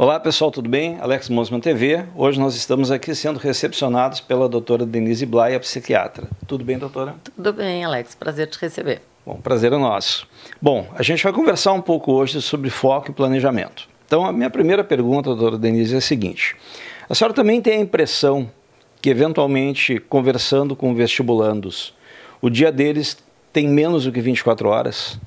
Olá pessoal, tudo bem? Alex Mosman TV. Hoje nós estamos aqui sendo recepcionados pela doutora Denise Blay, a psiquiatra. Tudo bem, doutora? Tudo bem, Alex. Prazer te receber. Bom, prazer é nosso. Bom, a gente vai conversar um pouco hoje sobre foco e planejamento. Então, a minha primeira pergunta, doutora Denise, é a seguinte. A senhora também tem a impressão que, eventualmente, conversando com vestibulandos, o dia deles tem menos do que 24 horas?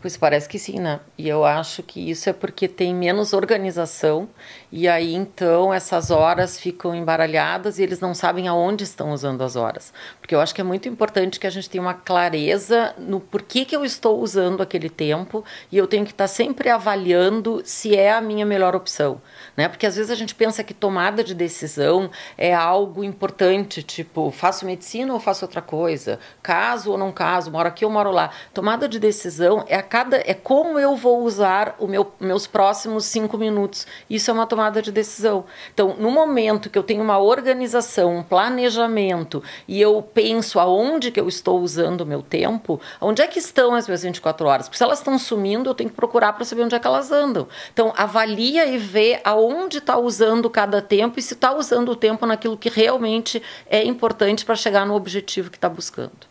Pois parece que sim, né? E eu acho que isso é porque tem menos organização e aí então essas horas ficam embaralhadas e eles não sabem aonde estão usando as horas. Porque eu acho que é muito importante que a gente tenha uma clareza no porquê que eu estou usando aquele tempo e eu tenho que estar sempre avaliando se é a minha melhor opção, né? Porque às vezes a gente pensa que tomada de decisão é algo importante, tipo, faço medicina ou faço outra coisa, caso ou não caso, moro aqui ou moro lá. Tomada de decisão é a cada é como eu vou usar o meu, meus próximos cinco minutos. Isso é uma tomada de decisão. Então, no momento que eu tenho uma organização, um planejamento e eu penso aonde que eu estou usando o meu tempo, onde é que estão as minhas 24 horas? Porque se elas estão sumindo, eu tenho que procurar para saber onde é que elas andam. Então, avalia e vê aonde está usando cada tempo e se está usando o tempo naquilo que realmente é importante para chegar no objetivo que está buscando.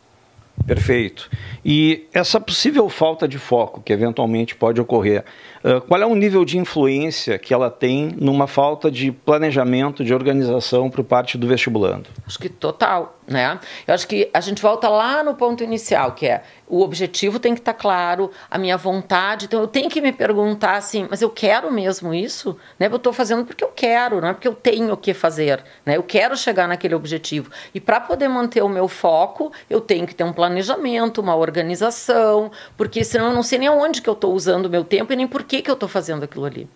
Perfeito. E essa possível falta de foco que eventualmente pode ocorrer, qual é o nível de influência que ela tem numa falta de planejamento, de organização por parte do vestibulando? Acho que total, né? Eu acho que a gente volta lá no ponto inicial, que é o objetivo tem que estar tá claro, a minha vontade. Então eu tenho que me perguntar assim, mas eu quero mesmo isso? Né? Eu estou fazendo porque eu quero, não é porque eu tenho que fazer. Né? Eu quero chegar naquele objetivo. E para poder manter o meu foco, eu tenho que ter um planejamento planejamento, uma organização, porque senão eu não sei nem onde que eu estou usando o meu tempo e nem por que, que eu estou fazendo aquilo ali.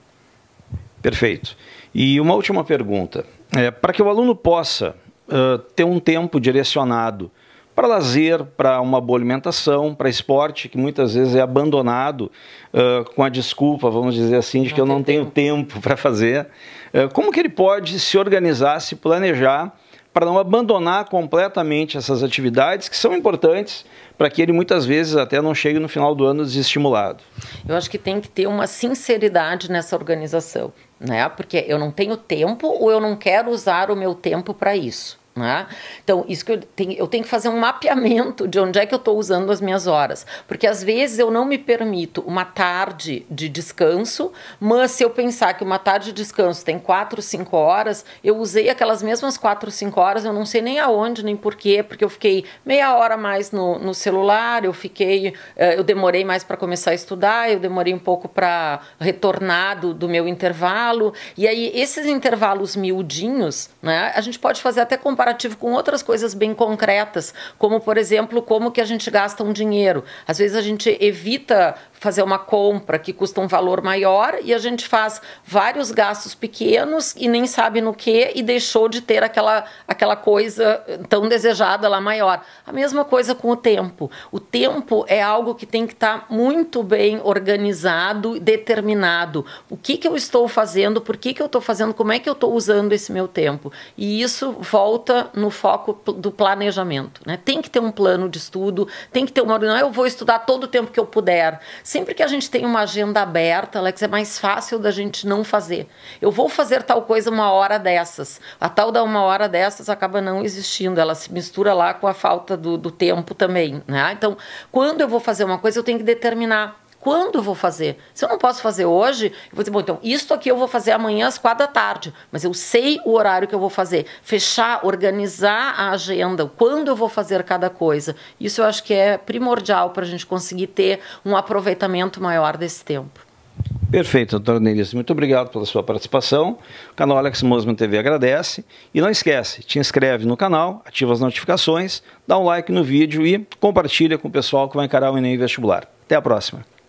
Perfeito. E uma última pergunta. É, para que o aluno possa uh, ter um tempo direcionado para lazer, para uma boa alimentação, para esporte, que muitas vezes é abandonado uh, com a desculpa, vamos dizer assim, de não que eu não tenho tempo, tempo para fazer. Uh, como que ele pode se organizar, se planejar para não abandonar completamente essas atividades que são importantes para que ele muitas vezes até não chegue no final do ano desestimulado. Eu acho que tem que ter uma sinceridade nessa organização, né? Porque eu não tenho tempo ou eu não quero usar o meu tempo para isso. Né? Então, isso que eu tenho, eu tenho que fazer um mapeamento de onde é que eu estou usando as minhas horas. Porque às vezes eu não me permito uma tarde de descanso, mas se eu pensar que uma tarde de descanso tem 4, 5 horas, eu usei aquelas mesmas 4, 5 horas, eu não sei nem aonde, nem porquê, porque eu fiquei meia hora mais no, no celular, eu fiquei, eh, eu demorei mais para começar a estudar, eu demorei um pouco para retornar do, do, meu intervalo. E aí, esses intervalos miudinhos, né, a gente pode fazer até comparação comparativo com outras coisas bem concretas, como por exemplo, como que a gente gasta um dinheiro. Às vezes a gente evita fazer uma compra que custa um valor maior e a gente faz vários gastos pequenos e nem sabe no que e deixou de ter aquela, aquela coisa tão desejada lá maior. A mesma coisa com o tempo. O tempo é algo que tem que estar tá muito bem organizado, determinado. O que, que eu estou fazendo, por que, que eu estou fazendo, como é que eu estou usando esse meu tempo. E isso volta volta no foco do planejamento. Né? Tem que ter um plano de estudo, tem que ter uma. Não, é, eu vou estudar todo o tempo que eu puder. Sempre que a gente tem uma agenda aberta, Alex, é mais fácil da gente não fazer. Eu vou fazer tal coisa uma hora dessas. A tal da uma hora dessas acaba não existindo, ela se mistura lá com a falta do, do tempo também. Né? Então, quando eu vou fazer uma coisa, eu tenho que determinar quando eu vou fazer? Se eu não posso fazer hoje, eu vou dizer, bom, então isso aqui eu vou fazer amanhã às quatro da tarde, mas eu sei o horário que eu vou fazer. Fechar, organizar a agenda, quando eu vou fazer cada coisa. Isso eu acho que é primordial para a gente conseguir ter um aproveitamento maior desse tempo. Perfeito, Doutor Nelissa. Muito obrigado pela sua participação. O canal Alex Mosman TV agradece. E não esquece, te inscreve no canal, ativa as notificações, dá um like no vídeo e compartilha com o pessoal que vai encarar o Enem Vestibular. Até a próxima.